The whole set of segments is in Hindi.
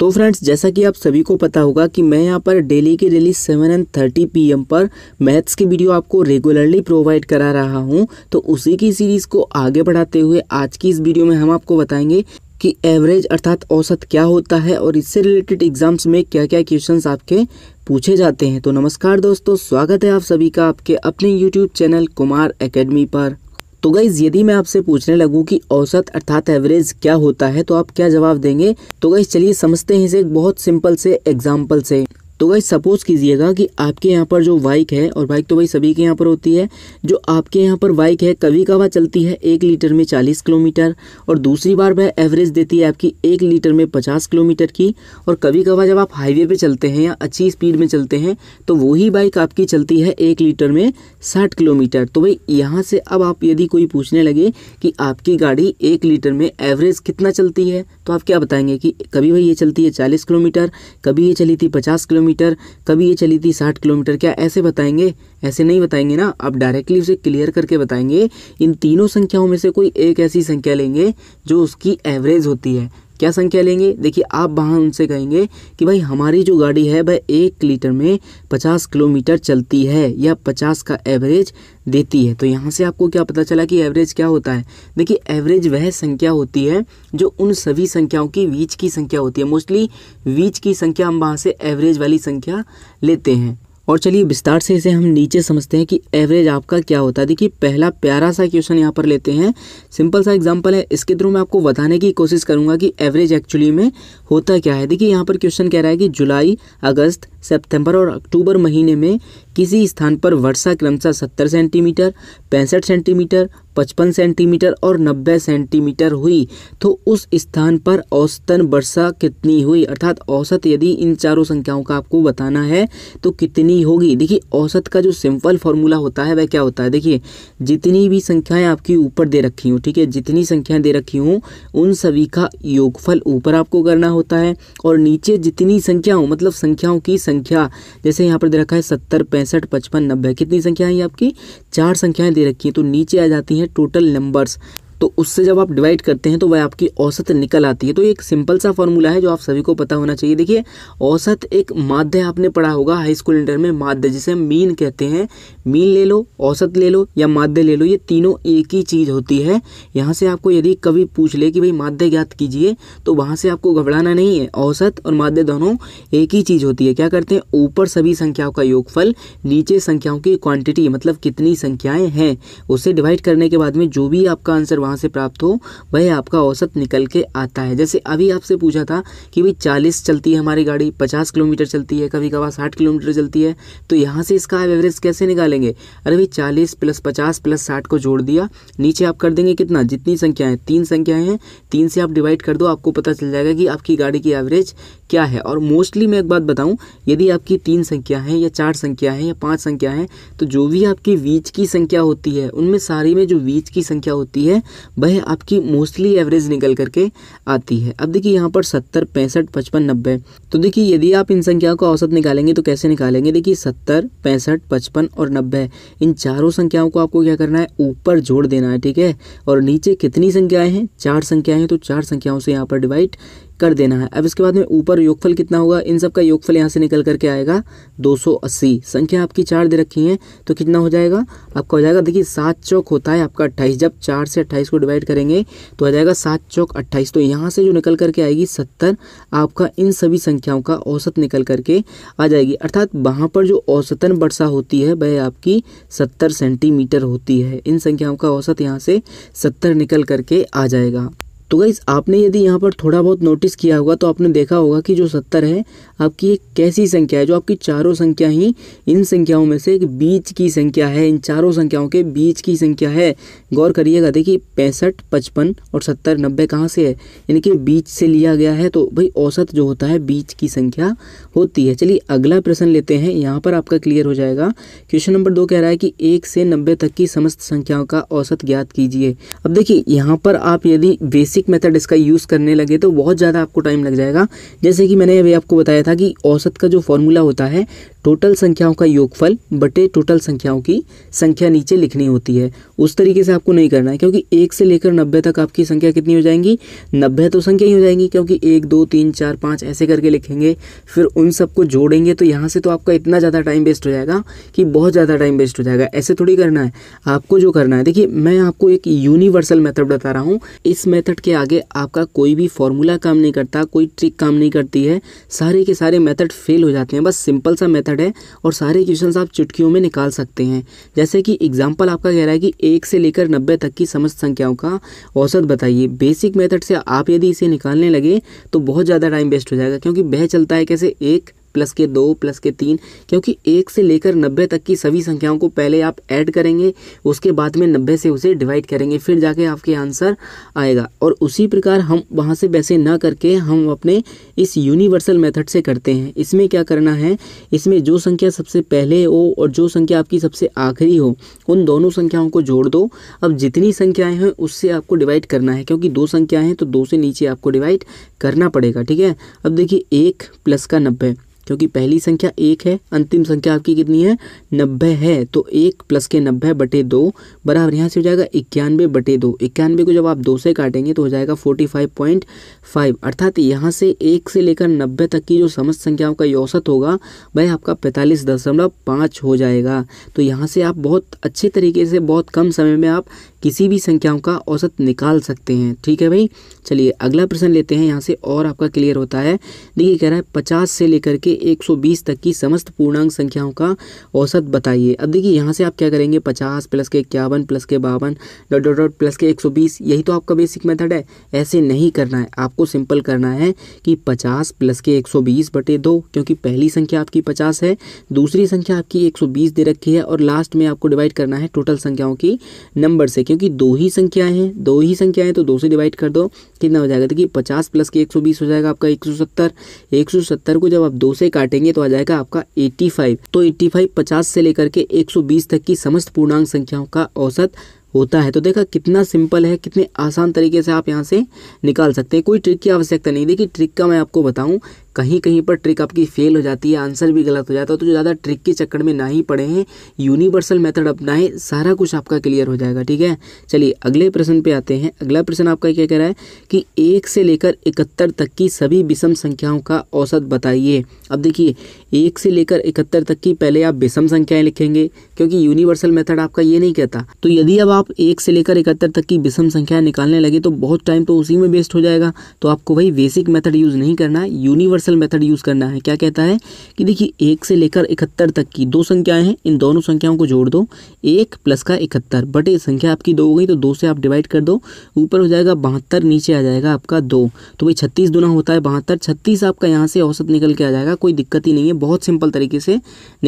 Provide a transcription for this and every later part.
तो फ्रेंड्स जैसा कि आप सभी को पता होगा कि मैं यहाँ पर डेली के daily seven and thirty P पर मैथ्स की वीडियो आपको रेगुलरली प्रोवाइड करा रहा हूँ तो उसी की सीरीज़ को आगे बढ़ाते हुए आज की इस वीडियो में हम आपको बताएंगे कि एवरेज अर्थात औसत क्या होता है और इससे रिलेटेड एग्जाम्स में क्या क्या क्वेश्चंस आपके पूछे जाते हैं तो नमस्कार दोस्तों स्वागत है आप सभी का आपके अपने यूट्यूब चैनल कुमार एकेडमी पर तो गाइज़ यदि मैं आपसे पूछने लगूँ कि औसत अर्थात एवरेज क्या होता है तो आप क्या जवाब देंगे तो गाइज़ चलिए समझते हैं इसे एक बहुत सिंपल से एग्जाम्पल से तो भाई सपोज़ कीजिएगा कि आपके यहाँ पर जो बाइक है और बाइक तो भाई सभी के यहाँ पर होती है जो आपके यहाँ पर बाइक है कभी कभार चलती है एक लीटर में चालीस किलोमीटर और दूसरी बार वह एवरेज देती है आपकी एक लीटर में पचास किलोमीटर की और कभी कभार जब आप हाईवे पर चलते हैं या अच्छी स्पीड में चलते हैं तो वही बाइक आपकी चलती है एक लीटर में साठ किलोमीटर तो भाई यहाँ से अब आप यदि कोई पूछने लगे कि आपकी गाड़ी एक लीटर में एवरेज कितना चलती है तो आप क्या बताएंगे कि कभी भाई ये चलती है चालीस किलोमीटर कभी ये चली थी पचास किलोमीटर किलोमीटर कभी ये चली थी साठ किलोमीटर क्या ऐसे बताएंगे ऐसे नहीं बताएंगे ना आप डायरेक्टली उसे क्लियर करके बताएंगे इन तीनों संख्याओं में से कोई एक ऐसी संख्या लेंगे जो उसकी एवरेज होती है क्या संख्या लेंगे देखिए आप वहाँ उनसे कहेंगे कि भाई हमारी जो गाड़ी है वह एक लीटर में पचास किलोमीटर चलती है या पचास का एवरेज देती है तो यहाँ से आपको क्या पता चला कि एवरेज क्या होता है देखिए एवरेज वह संख्या होती है जो उन सभी संख्याओं की बीच की संख्या होती है मोस्टली बीच की संख्या हम वहाँ से एवरेज वाली संख्या लेते हैं और चलिए विस्तार से इसे हम नीचे समझते हैं कि एवरेज आपका क्या होता है देखिए पहला प्यारा सा क्वेश्चन यहाँ पर लेते हैं सिंपल सा एग्जांपल है इसके थ्रू मैं आपको बताने की कोशिश करूँगा कि एवरेज एक्चुअली में होता क्या है देखिए यहाँ पर क्वेश्चन कह रहा है कि जुलाई अगस्त सितंबर और अक्टूबर महीने में किसी स्थान पर वर्षा क्रमशः सत्तर सेंटीमीटर पैंसठ सेंटीमीटर पचपन सेंटीमीटर और नब्बे सेंटीमीटर हुई तो उस स्थान पर औसतन वर्षा कितनी हुई अर्थात औसत यदि इन चारों संख्याओं का आपको बताना है तो कितनी होगी देखिए औसत का जो सिंपल फॉर्मूला होता है वह क्या होता है देखिए जितनी भी संख्याएं आपकी ऊपर दे रखी हूँ ठीक है जितनी संख्याएं दे रखी हूँ उन सभी का योगफल ऊपर आपको करना होता है और नीचे जितनी संख्या मतलब संख्याओं की संख्या संख्या जैसे यहाँ पर दे रखा है सत्तर पैंसठ पचपन नब्बे कितनी संख्या है आपकी चार संख्याएं दे रखी हैं तो नीचे आ जाती हैं टोटल नंबर्स तो उससे जब आप डिवाइड करते हैं तो वह आपकी औसत निकल आती है तो एक सिंपल सा फॉर्मूला है जो आप सभी को पता होना चाहिए देखिए औसत एक माध्य आपने पढ़ा होगा हाई स्कूल इंटर में माध्य जिसे मीन कहते हैं मीन ले लो औसत ले लो या माध्य ले लो ये तीनों एक ही चीज़ होती है यहाँ से आपको यदि कभी पूछ ले कि भाई माध्य ज्ञात कीजिए तो वहाँ से आपको घबराना नहीं है औसत और माध्य दोनों एक ही चीज़ होती है क्या करते हैं ऊपर सभी संख्याओं का योगफल नीचे संख्याओं की क्वांटिटी मतलब कितनी संख्याएं हैं उसे डिवाइड करने के बाद में जो भी आपका आंसर वहाँ से प्राप्त हो वह आपका औसत निकल के आता है जैसे अभी आपसे पूछा था कि भाई चालीस चलती है हमारी गाड़ी पचास किलोमीटर चलती है कभी कभार साठ किलोमीटर चलती है तो यहाँ से इसका आप एवरेज कैसे निकालेंगे अरे भाई चालीस प्लस पचास प्लस साठ को जोड़ दिया नीचे आप कर देंगे कितना जितनी संख्याएँ तीन संख्याएँ हैं तीन से आप डिवाइड कर दो आपको पता चल जाएगा कि आपकी गाड़ी की एवरेज क्या है और मोस्टली मैं एक बात बताऊं यदि आपकी तीन संख्या है या चार संख्या है या पांच संख्या है तो जो भी आपकी बीच की संख्या होती है उनमें सारी में जो बीच की संख्या होती है वह आपकी मोस्टली एवरेज निकल करके आती है अब देखिए यहाँ पर सत्तर पैंसठ पचपन नब्बे तो देखिए यदि आप इन संख्याओं को औसत निकालेंगे तो कैसे निकालेंगे देखिए सत्तर पैंसठ पचपन और नब्बे इन चारों संख्याओं को आपको क्या करना है ऊपर जोड़ देना है ठीक है और नीचे कितनी संख्याएं हैं चार संख्याएं हैं तो चार संख्याओं से यहाँ पर डिवाइड कर देना है अब इसके बाद में ऊपर योगफल कितना होगा इन सब का योगफल यहाँ से निकल करके आएगा 280 संख्या आपकी चार दे रखी है तो कितना हो जाएगा आपका हो जाएगा देखिए सात चौक होता है आपका अट्ठाईस जब चार से अट्ठाईस को डिवाइड करेंगे तो आ जाएगा सात चौक अट्ठाईस तो यहाँ से जो निकल करके आएगी सत्तर आपका इन सभी संख्याओं का औसत निकल करके आ जाएगी अर्थात वहाँ पर जो औसतन वर्षा होती है वह आपकी सत्तर सेंटीमीटर होती है इन संख्याओं का औसत यहाँ से सत्तर निकल करके आ जाएगा तो गाइज़ आपने यदि यहाँ पर थोड़ा बहुत नोटिस किया होगा तो आपने देखा होगा कि जो सत्तर है आपकी एक कैसी संख्या है जो आपकी चारों संख्या ही इन संख्याओं में से एक बीच की संख्या है इन चारों संख्याओं के बीच की संख्या है गौर करिएगा देखिए पैंसठ पचपन और सत्तर नब्बे कहाँ से है यानी कि बीच से लिया गया है तो भाई औसत जो होता है बीच की संख्या होती है चलिए अगला प्रश्न लेते हैं यहाँ पर आपका क्लियर हो जाएगा क्वेश्चन नंबर दो कह रहा है कि एक से नब्बे तक की समस्त संख्याओं का औसत ज्ञात कीजिए अब देखिए यहाँ पर आप यदि बेसिक बेसिक मेथड इसका यूज़ करने लगे तो बहुत ज़्यादा आपको टाइम लग जाएगा जैसे कि मैंने अभी आपको बताया था कि औसत का जो फॉर्मूला होता है टोटल संख्याओं का योगफल बटे टोटल संख्याओं की संख्या नीचे लिखनी होती है उस तरीके से आपको नहीं करना है क्योंकि एक से लेकर नब्बे तक आपकी संख्या कितनी हो जाएंगी नब्बे तो संख्या ही हो जाएंगी क्योंकि एक दो तीन चार पाँच ऐसे करके लिखेंगे फिर उन सबको जोड़ेंगे तो यहाँ से तो आपका इतना ज़्यादा टाइम वेस्ट हो जाएगा कि बहुत ज़्यादा टाइम वेस्ट हो जाएगा ऐसे थोड़ी करना है आपको जो करना है देखिए मैं आपको एक यूनिवर्सल मेथड बता रहा हूँ इस मेथड के आगे आपका कोई भी फॉर्मूला काम नहीं करता कोई ट्रिक काम नहीं करती है सारे के सारे मेथड फेल हो जाते हैं बस सिंपल सा मेथड वर्ड है और सारे क्वेश्चंस आप चुटकियों में निकाल सकते हैं जैसे कि एग्जांपल आपका कह रहा है कि एक से लेकर नब्बे तक की समस्त संख्याओं का औसत बताइए बेसिक मेथड से आप यदि इसे निकालने लगे तो बहुत ज़्यादा टाइम वेस्ट हो जाएगा क्योंकि वह चलता है कैसे एक प्लस के दो प्लस के तीन क्योंकि एक से लेकर नब्बे तक की सभी संख्याओं को पहले आप ऐड करेंगे उसके बाद में नब्बे से उसे डिवाइड करेंगे फिर जाके आपके आंसर आएगा और उसी प्रकार हम वहाँ से वैसे ना करके हम अपने इस यूनिवर्सल मेथड से करते हैं इसमें क्या करना है इसमें जो संख्या सबसे पहले हो और जो संख्या आपकी सबसे आखिरी हो उन दोनों संख्याओं को जोड़ दो अब जितनी संख्याएँ हैं उससे आपको डिवाइड करना है क्योंकि दो संख्याएँ हैं तो दो से नीचे आपको डिवाइड करना पड़ेगा ठीक है अब देखिए एक प्लस का नब्बे क्योंकि पहली संख्या एक है अंतिम संख्या आपकी कितनी है नब्बे है तो एक प्लस के नब्बे बटे दो बराबर यहाँ से हो जाएगा इक्यानवे बटे दो इक्यानवे को जब आप दो से काटेंगे तो हो जाएगा फोर्टी फाइव पॉइंट फाइव अर्थात यहाँ से एक से लेकर नब्बे तक की जो समस्त संख्याओं का औसत होगा वह आपका पैंतालीस दशमलव पाँच हो जाएगा तो यहाँ से आप बहुत अच्छे तरीके से बहुत कम समय में आप किसी भी संख्याओं का औसत निकाल सकते हैं ठीक है भाई चलिए अगला प्रश्न लेते हैं यहाँ से और आपका क्लियर होता है देखिए कह रहा है पचास से लेकर के एक सौ बीस तक की समस्त पूर्णांक संख्याओं का औसत बताइए अब देखिए यहाँ से आप क्या करेंगे पचास प्लस के इक्यावन प्लस के बावन डॉट डॉट डॉट प्लस के एक सौ बीस यही तो आपका बेसिक मेथड है ऐसे नहीं करना है आपको सिंपल करना है कि पचास प्लस के एक सौ बीस बटे दो क्योंकि पहली संख्या आपकी पचास है दूसरी संख्या आपकी एक सौ बीस दे रखी है और लास्ट में आपको डिवाइड करना है टोटल संख्याओं की नंबर से क्योंकि दो ही संख्याएं हैं दो ही संख्याएं तो दो से डिवाइड कर दो कितना हो जाएगा देखिए पचास प्लस के एक सौ बीस हो जाएगा आपका एक सौ सत्तर एक सौ सत्तर को जब आप दो से काटेंगे तो आ जाएगा आपका एट्टी फाइव तो एट्टी फाइव पचास से लेकर के एक सौ बीस तक की समस्त पूर्णांक संख्याओं का औसत होता है तो देखा कितना सिंपल है कितने आसान तरीके से आप यहाँ से निकाल सकते हैं कोई ट्रिक की आवश्यकता नहीं देखिए ट्रिक का मैं आपको बताऊँ कहीं कहीं पर ट्रिक आपकी फेल हो जाती है आंसर भी गलत हो जाता है तो ज़्यादा ट्रिक के चक्कर में ना ही पड़े हैं यूनिवर्सल मेथड अपनाएं सारा कुछ आपका क्लियर हो जाएगा ठीक है चलिए अगले प्रश्न पे आते हैं अगला प्रश्न आपका क्या कह रहा है कि एक से लेकर इकहत्तर तक की सभी विषम संख्याओं का औसत बताइए अब देखिए एक से लेकर इकहत्तर तक की पहले आप विषम संख्याएँ लिखेंगे क्योंकि यूनिवर्सल मेथड आपका ये नहीं कहता तो यदि अब आप आप एक से लेकर इकहत्तर तक की विषम संख्या निकालने लगे तो बहुत टाइम तो उसी में वेस्ट हो जाएगा तो आपको वही बेसिक मेथड यूज़ नहीं करना है यूनिवर्सल मेथड यूज़ करना है क्या कहता है कि देखिए एक से लेकर इकहत्तर तक की दो संख्याएं हैं इन दोनों संख्याओं को जोड़ दो एक प्लस का इकहत्तर बटे संख्या आपकी दो हो गई तो दो से आप डिवाइड कर दो ऊपर हो जाएगा बहत्तर नीचे आ जाएगा आपका दो तो भाई छत्तीस दुना होता है बहत्तर छत्तीस आपका यहाँ से औसत निकल के आ जाएगा कोई दिक्कत ही नहीं है बहुत सिंपल तरीके से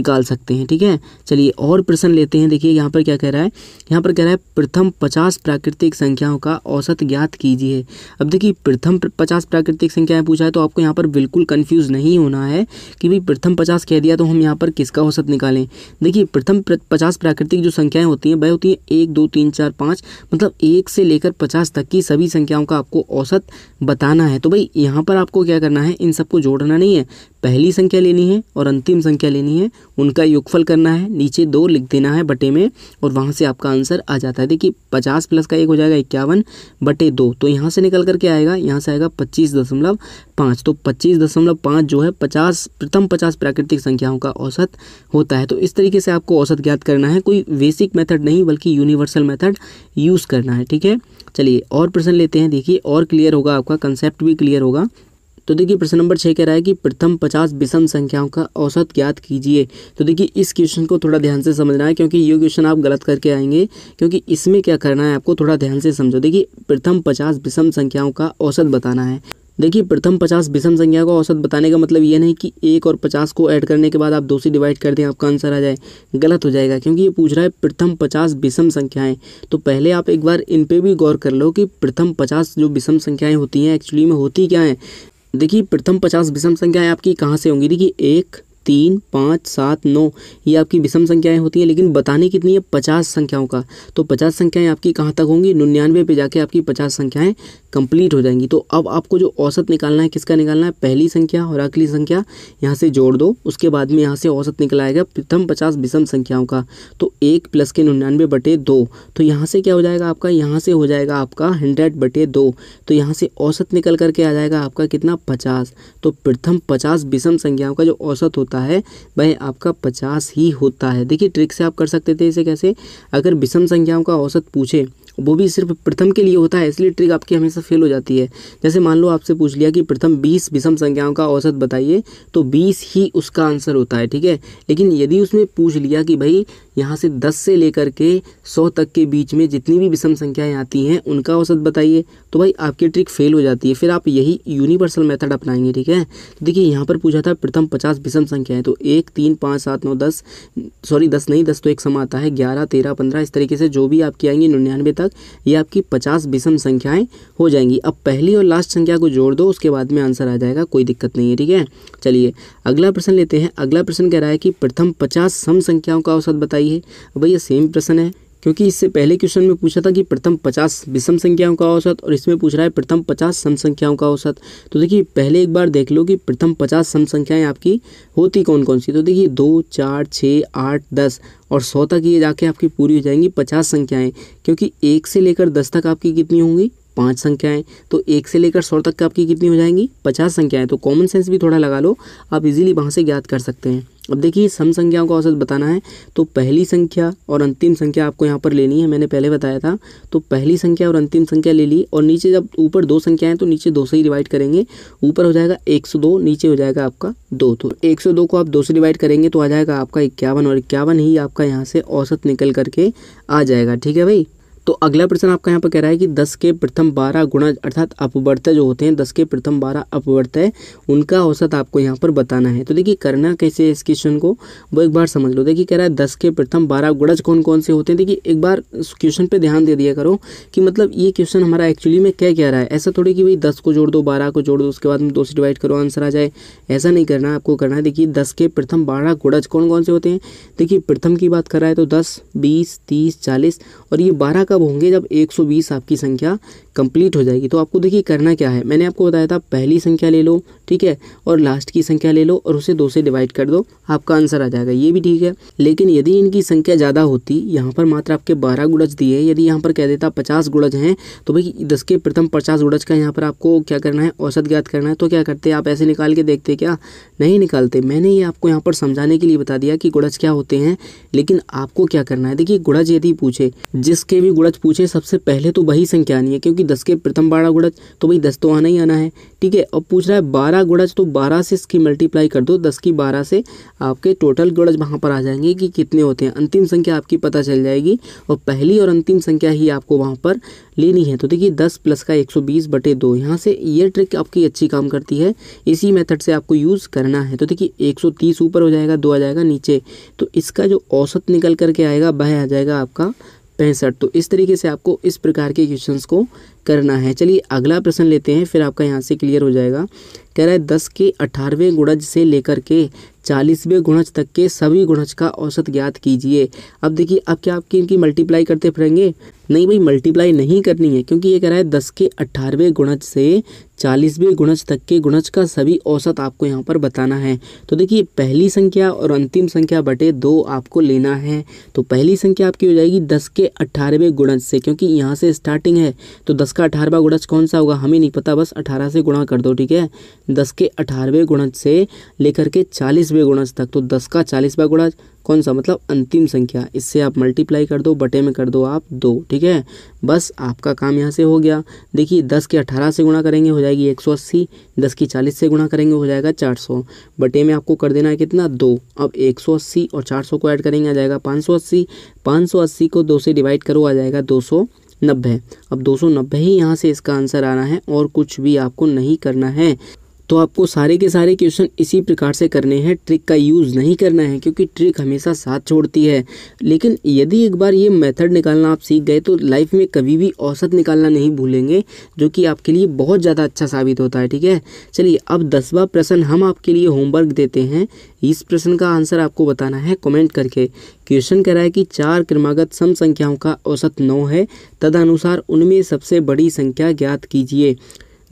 निकाल सकते हैं ठीक है चलिए और प्रश्न लेते हैं देखिए यहाँ पर क्या कह रहा है यहाँ पर कह रहा है प्रथम पचास प्राकृतिक संख्याओं का औसत ज्ञात कीजिए अब देखिए प्रथम पचास प्राकृतिक संख्याएं पूछा है तो आपको यहाँ पर बिल्कुल कंफ्यूज नहीं होना है कि भाई प्रथम पचास कह दिया तो हम यहाँ पर किसका औसत निकालें देखिए प्रथम पचास प्राकृतिक जो संख्याएं होती हैं वह होती हैं एक दो तीन चार पाँच मतलब एक से लेकर पचास तक की सभी संख्याओं का आपको औसत बताना है तो भाई यहाँ पर आपको क्या करना है इन सबको जोड़ना नहीं है पहली संख्या लेनी है और अंतिम संख्या लेनी है उनका योगफल करना है नीचे दो लिख देना है बटे में और वहाँ से आपका आंसर आ जाता है देखिए पचास प्लस का एक हो जाएगा इक्यावन बटे दो तो यहाँ से निकल करके आएगा यहाँ से आएगा पच्चीस दशमलव पाँच तो पच्चीस दशमलव पाँच जो है पचास प्रथम पचास प्राकृतिक संख्याओं का औसत होता है तो इस तरीके से आपको औसत ज्ञात करना है कोई बेसिक मेथड नहीं बल्कि यूनिवर्सल मेथड यूज़ करना है ठीक है चलिए और प्रश्न लेते हैं देखिए और क्लियर होगा आपका कंसेप्ट भी क्लियर होगा तो देखिए प्रश्न नंबर छः कह रहा है कि प्रथम पचास विषम संख्याओं का औसत ज्ञात कीजिए तो देखिए इस क्वेश्चन को थोड़ा ध्यान से समझना है क्योंकि ये क्वेश्चन आप गलत करके आएंगे क्योंकि इसमें क्या करना है आपको थोड़ा ध्यान से समझो देखिए प्रथम पचास विषम संख्याओं का औसत बताना है देखिए प्रथम पचास विषम संख्या का औसत बताने का मतलब ये नहीं कि एक और पचास को ऐड करने के बाद आप दो से डिवाइड कर दें आपका आंसर आ जाए गलत हो जाएगा क्योंकि ये पूछ रहा है प्रथम पचास विषम संख्याएं तो पहले आप एक बार इन पे भी गौर कर लो कि प्रथम पचास जो विषम संख्याएं होती हैं एक्चुअली में होती क्या हैं देखिए प्रथम पचास विषम संख्याएं आपकी कहाँ से होंगी देखिए एक तीन पाँच सात नौ ये आपकी विषम संख्याएं होती हैं लेकिन बताने कितनी है पचास संख्याओं का तो पचास संख्याएं आपकी कहाँ तक होंगी निन्यानवे पे जाके आपकी पचास संख्याएं कंप्लीट हो जाएंगी तो अब आपको जो औसत निकालना है किसका निकालना है पहली संख्या और अगली संख्या यहाँ से जोड़ दो उसके बाद में यहाँ से औसत निकल आएगा प्रथम पचास विषम संख्याओं का तो एक प्लस के निन्यानवे बटे दो तो यहाँ से क्या हो जाएगा आपका यहाँ से हो जाएगा आपका हंड्रेड बटे दो तो यहाँ से औसत निकल करके आ जाएगा आपका कितना पचास तो प्रथम पचास विषम संख्याओं का जो औसत होता है होता है वह आपका पचास ही होता है देखिए ट्रिक से आप कर सकते थे इसे कैसे अगर विषम संख्याओं का औसत पूछे वो भी सिर्फ प्रथम के लिए होता है इसलिए ट्रिक आपकी हमेशा फेल हो जाती है जैसे मान लो आपसे पूछ लिया कि प्रथम बीस विषम संख्याओं का औसत बताइए तो बीस ही उसका आंसर होता है ठीक है लेकिन यदि उसने पूछ लिया कि भाई यहाँ से दस से लेकर के सौ तक के बीच में जितनी भी विषम संख्याएँ आती हैं उनका औसत बताइए तो भाई आपकी ट्रिक फेल हो जाती है फिर आप यही यूनिवर्सल मेथड अपनाएंगे ठीक है तो देखिए यहाँ पर पूछा था प्रथम पचास विषम संख्याएँ तो एक तीन पाँच सात नौ दस सॉरी दस नहीं दस तो एक सम आता है ग्यारह तेरह पंद्रह इस तरीके से जो भी आपकी आएंगी निन्यानवे तक तक ये आपकी पचास विषम संख्याएं हो जाएंगी अब पहली और लास्ट संख्या को जोड़ दो उसके बाद में आंसर आ जाएगा कोई दिक्कत नहीं है ठीक है चलिए अगला प्रश्न लेते हैं अगला प्रश्न कह रहा है कि प्रथम पचास सम संख्याओं का औसत बताइए भैया सेम प्रश्न है क्योंकि इससे पहले क्वेश्चन में पूछा था कि प्रथम पचास विषम संख्याओं का औसत और इसमें पूछ रहा है प्रथम पचास सम संख्याओं का औसत तो देखिए पहले एक बार देख लो कि प्रथम पचास सम संख्याएं आपकी होती कौन कौन सी तो देखिए दो चार छः आठ दस और सौ तक ये जाके आपकी पूरी हो जाएंगी पचास संख्याएँ क्योंकि एक से लेकर दस तक आपकी कितनी होंगी पाँच संख्याएं तो एक से लेकर सौ तक का आपकी कितनी हो जाएंगी पचास संख्याएं तो कॉमन सेंस भी थोड़ा लगा लो आप इजीली वहाँ से ज्ञात कर सकते हैं अब देखिए सम संख्याओं का औसत बताना है तो पहली संख्या और अंतिम संख्या आपको यहाँ पर लेनी है मैंने पहले बताया था तो पहली संख्या और अंतिम संख्या ले ली और नीचे जब ऊपर दो है तो नीचे दो से ही डिवाइड करेंगे ऊपर हो जाएगा एक सौ दो नीचे हो जाएगा आपका दो तो एक सौ दो को आप दो से डिवाइड करेंगे तो आ जाएगा आपका इक्यावन और इक्यावन ही आपका यहाँ से औसत निकल करके आ जाएगा ठीक है भाई तो अगला प्रश्न आपका यहाँ पर कह रहा है कि दस के प्रथम बारह गुणा अर्थात अपवर्तय जो होते हैं दस के प्रथम बारह अपवर्तय उनका औसत आपको यहाँ पर बताना है तो देखिए करना कैसे है इस क्वेश्चन को वो एक बार समझ लो देखिए कह रहा है दस के प्रथम बारह गुणज कौन कौन से होते हैं देखिए एक बार क्वेश्चन पर ध्यान दे दिया करो कि मतलब ये क्वेश्चन हमारा एक्चुअली में क्या कह रहा है ऐसा थोड़ी कि भाई दस को जोड़ दो बारह को जोड़ दो उसके बाद में दो से डिवाइड करो आंसर आ जाए ऐसा नहीं करना आपको करना है देखिए दस के प्रथम बारह गुणज कौन कौन से होते हैं देखिए प्रथम की बात कर रहा है तो दस बीस तीस चालीस और ये बारह का कब होंगे जब 120 आपकी संख्या कंप्लीट हो जाएगी तो आपको देखिए करना क्या है मैंने आपको बताया था पहली संख्या ले लो ठीक है और लास्ट की संख्या ले लो और उसे दो से डिवाइड कर दो आपका आंसर आ जाएगा ये भी ठीक है लेकिन यदि इनकी संख्या ज़्यादा होती यहाँ पर मात्र आपके बारह गुड़ज दिए यदि यहाँ पर कह देता पचास गुड़ज हैं तो भाई दस के प्रथम पचास गुड़ज का यहाँ पर आपको क्या करना है औसत ज्ञात करना है तो क्या करते आप ऐसे निकाल के देखते क्या नहीं निकालते मैंने ये आपको यहाँ पर समझाने के लिए बता दिया कि गुड़ज क्या होते हैं लेकिन आपको क्या करना है देखिए गुड़ज यदि पूछे जिसके भी गुड़ज पूछे सबसे पहले तो वही संख्या नहीं है क्योंकि दस के प्रथम बारह गुणज तो भाई दस तो आना ही आना है ठीक है अब पूछ रहा है बारह गुणज तो बारह से इसकी मल्टीप्लाई कर दो दस की बारह से आपके टोटल गुणज वहाँ पर आ जाएंगे कि कितने होते हैं अंतिम संख्या आपकी पता चल जाएगी और पहली और अंतिम संख्या ही आपको वहाँ पर लेनी है तो देखिए दस प्लस का एक सौ बीस बटे दो यहाँ से ये ट्रिक आपकी अच्छी काम करती है इसी मेथड से आपको यूज़ करना है तो देखिए एक सौ तीस ऊपर हो जाएगा दो आ जाएगा नीचे तो इसका जो औसत निकल करके आएगा वह आ जाएगा आपका पैंसठ तो इस तरीके से आपको इस प्रकार के क्वेश्चंस को करना है चलिए अगला प्रश्न लेते हैं फिर आपका यहाँ से क्लियर हो जाएगा कह रहा है दस के अठारहवें गुणज से लेकर के चालीसवें गुणज तक के सभी गुणज का औसत ज्ञात कीजिए अब देखिए अब क्या आपकी इनकी मल्टीप्लाई करते फिरेंगे नहीं भाई मल्टीप्लाई नहीं करनी है क्योंकि ये कह रहा है दस के अट्ठारहवें गुणज से चालीसवें गुणज तक के गुणज का सभी औसत आपको यहाँ पर बताना है तो देखिए पहली संख्या और अंतिम संख्या बटे दो आपको लेना है तो पहली संख्या आपकी हो जाएगी दस के अट्ठारहवें गुणज से क्योंकि यहाँ से स्टार्टिंग है तो दस का अठारहवा गुणज कौन सा होगा हमें नहीं पता बस अठारह से गुणा कर दो ठीक है दस के अठारहवें गुणज से लेकर के चालीसवें गुणज तक तो दस का चालीसवा गुणज कौन सा मतलब अंतिम संख्या इससे आप मल्टीप्लाई कर दो बटे में कर दो आप दो ठीक है बस आपका काम यहाँ से हो गया देखिए दस के अठारह से गुणा करेंगे हो जाएगी एक सौ अस्सी दस की चालीस से गुणा करेंगे हो जाएगा चार सौ बटे में आपको कर देना है कितना दो अब एक सौ अस्सी और चार सौ को ऐड करेंगे आ जाएगा पाँच सौ अस्सी पाँच सौ अस्सी को दो से डिवाइड करो आ जाएगा दो सौ नब्बे अब दो सौ नब्बे ही यहाँ से इसका आंसर आना है और कुछ भी आपको नहीं करना है तो आपको सारे के सारे क्वेश्चन इसी प्रकार से करने हैं ट्रिक का यूज़ नहीं करना है क्योंकि ट्रिक हमेशा साथ छोड़ती है लेकिन यदि एक बार ये मेथड निकालना आप सीख गए तो लाइफ में कभी भी औसत निकालना नहीं भूलेंगे जो कि आपके लिए बहुत ज़्यादा अच्छा साबित होता है ठीक है चलिए अब दसवा प्रश्न हम आपके लिए होमवर्क देते हैं इस प्रश्न का आंसर आपको बताना है कमेंट करके क्वेश्चन रहा है कि चार क्रमागत सम संख्याओं का औसत नौ है तदनुसार उनमें सबसे बड़ी संख्या ज्ञात कीजिए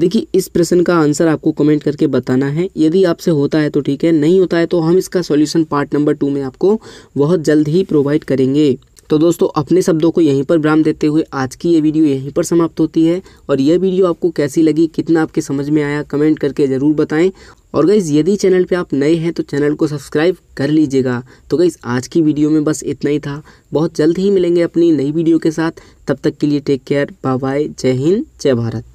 देखिए इस प्रश्न का आंसर आपको कमेंट करके बताना है यदि आपसे होता है तो ठीक है नहीं होता है तो हम इसका सॉल्यूशन पार्ट नंबर टू में आपको बहुत जल्द ही प्रोवाइड करेंगे तो दोस्तों अपने शब्दों को यहीं पर विराम देते हुए आज की ये वीडियो यहीं पर समाप्त होती है और यह वीडियो आपको कैसी लगी कितना आपके समझ में आया कमेंट करके ज़रूर बताएं और गईज़ यदि चैनल पे आप नए हैं तो चैनल को सब्सक्राइब कर लीजिएगा तो गईज़ आज की वीडियो में बस इतना ही था बहुत जल्द ही मिलेंगे अपनी नई वीडियो के साथ तब तक के लिए टेक केयर बाय बाय जय हिंद जय भारत